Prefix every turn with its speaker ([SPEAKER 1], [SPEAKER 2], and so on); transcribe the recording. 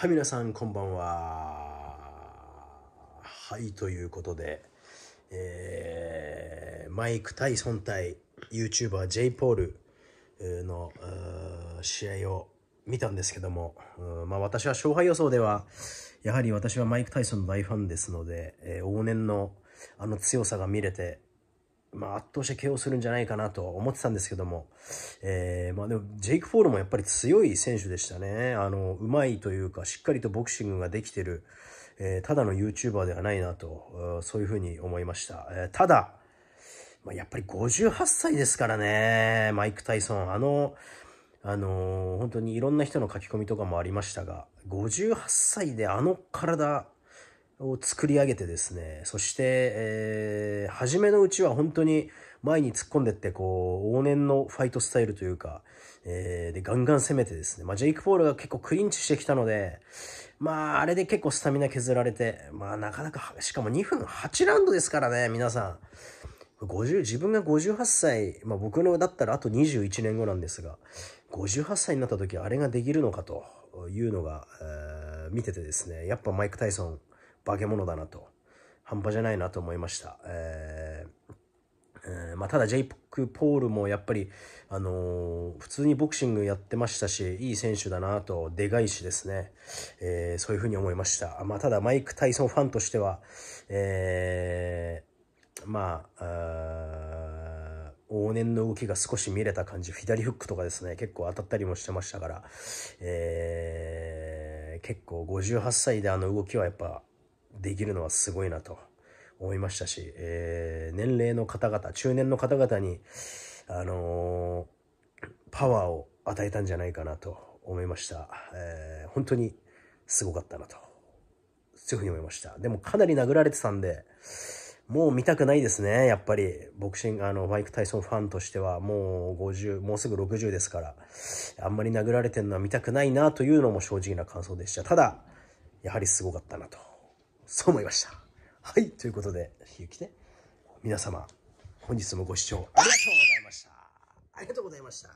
[SPEAKER 1] はい、皆さん、こんばんは。はい、ということで、えー、マイク対ン対 YouTuber J ポールの試合を見たんですけども、まあ私は勝敗予想では、やはり私はマイク・タイソンの大ファンですので、えー、往年のあの強さが見れて、まあ、圧倒して KO するんじゃないかなと思ってたんですけども、えー、まあでも、ジェイク・フォールもやっぱり強い選手でしたね。あの、うまいというか、しっかりとボクシングができてる、えー、ただの YouTuber ではないなと、そういうふうに思いました。えー、ただ、まあ、やっぱり58歳ですからね、マイク・タイソン。あの、あのー、本当にいろんな人の書き込みとかもありましたが、58歳であの体、を作り上げてですね、そして、えー、初めのうちは本当に前に突っ込んでって、こう、往年のファイトスタイルというか、えー、で、ガンガン攻めてですね、まあ、ジェイク・ポールが結構クリンチしてきたので、まあ、あれで結構スタミナ削られて、まあ、なかなか、しかも2分8ラウンドですからね、皆さん。50、自分が58歳、まあ僕のだったらあと21年後なんですが、58歳になった時あれができるのかというのが、えー、見ててですね、やっぱマイク・タイソン、化け物だなと、半端じゃないなと思いました。えーえー、まあ、ただジェイク・ポールもやっぱり、あのー、普通にボクシングやってましたし、いい選手だなと、でかいしですね、えー、そういうふうに思いました。まあ、ただマイク・タイソンファンとしては、えまあ往年の動きが少し見れた感じ、左フックとかですね、結構当たったりもしてましたから、え結構58歳であの動きはやっぱできるのはすごいなと思いましたし、えー、年齢の方々、中年の方々に、あのー、パワーを与えたんじゃないかなと思いました。えー、本当にすごかったなと、そういうふうに思いました。でもかなり殴られてたんで、もう見たくないですね。やっぱり、ボクシング、あの、マイク・タイソンファンとしては、もう50、もうすぐ60ですから、あんまり殴られてるのは見たくないなというのも正直な感想でした。ただ、やはりすごかったなと。そう思いました。はい、ということで、ひゆきで皆様、本日もご視聴ありがとうございました。ありがとうございました。